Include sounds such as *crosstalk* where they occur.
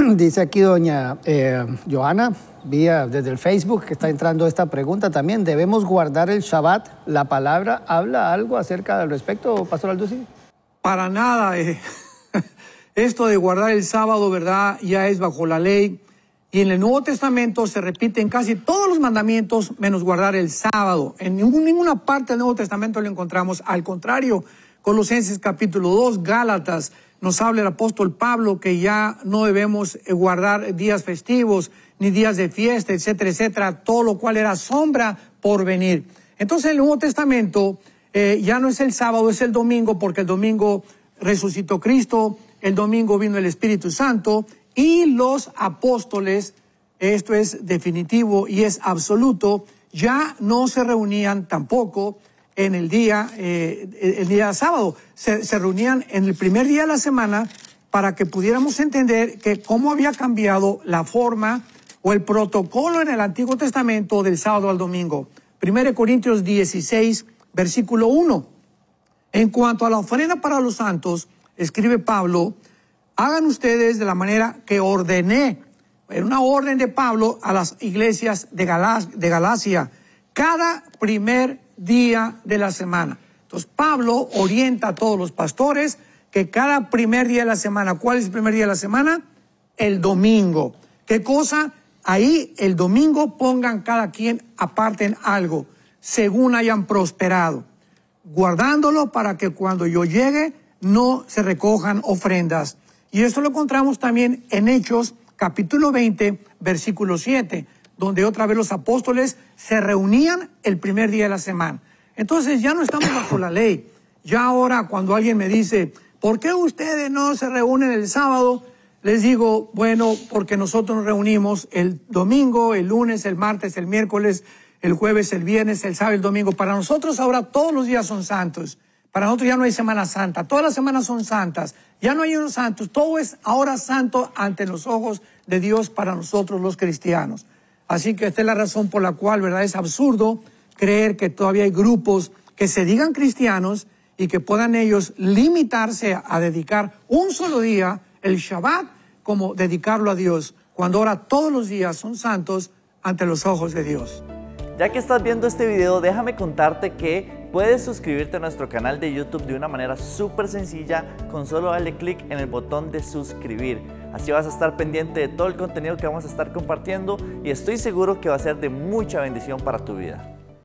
*clears throat* dice aquí doña eh, vía desde el Facebook, que está entrando esta pregunta también. ¿Debemos guardar el Shabbat? ¿La palabra habla algo acerca del respecto, Pastor Aldusi? Para nada. Eh. *laughs* Esto de guardar el sábado, ¿verdad? Ya es bajo la ley. Y en el Nuevo Testamento se repiten casi todos los mandamientos menos guardar el sábado. En ninguna parte del Nuevo Testamento lo encontramos. Al contrario, Colosenses capítulo 2, Gálatas, nos habla el apóstol Pablo que ya no debemos eh, guardar días festivos ni días de fiesta, etcétera, etcétera, todo lo cual era sombra por venir. Entonces el Nuevo Testamento eh, ya no es el sábado, es el domingo, porque el domingo resucitó Cristo, el domingo vino el Espíritu Santo y los apóstoles, esto es definitivo y es absoluto, ya no se reunían tampoco en el día, eh, el día sábado. Se, reunían en el primer día de la semana para que pudiéramos entender que cómo había cambiado la forma o el protocolo en el Antiguo Testamento del sábado al domingo. 1 Corintios 16, versículo 1. En cuanto a la ofrenda para los santos, escribe Pablo, hagan ustedes de la manera que ordené, en una orden de Pablo a las iglesias de, de Galacia, cada primer día de la semana. Entonces Pablo orienta a todos los pastores que cada primer día de la semana, ¿cuál es el primer día de la semana? El domingo. ¿Qué cosa? Ahí el domingo pongan cada quien aparten algo, según hayan prosperado, guardándolo para que cuando yo llegue no se recojan ofrendas. Y esto lo encontramos también en Hechos capítulo 20, versículo 7 donde otra vez los apóstoles se reunían el primer día de la semana. Entonces ya no estamos bajo la ley. Ya ahora cuando alguien me dice, ¿por qué ustedes no se reúnen el sábado? Les digo, bueno, porque nosotros nos reunimos el domingo, el lunes, el martes, el miércoles, el jueves, el viernes, el sábado, el domingo. Para nosotros ahora todos los días son santos. Para nosotros ya no hay Semana Santa. Todas las semanas son santas. Ya no hay unos santos. Todo es ahora santo ante los ojos de Dios para nosotros los cristianos. Así que esta es la razón por la cual, ¿verdad? Es absurdo creer que todavía hay grupos que se digan cristianos y que puedan ellos limitarse a dedicar un solo día, el Shabbat, como dedicarlo a Dios, cuando ahora todos los días son santos ante los ojos de Dios. Ya que estás viendo este video, déjame contarte que puedes suscribirte a nuestro canal de YouTube de una manera súper sencilla con solo darle clic en el botón de suscribir. Así vas a estar pendiente de todo el contenido que vamos a estar compartiendo y estoy seguro que va a ser de mucha bendición para tu vida.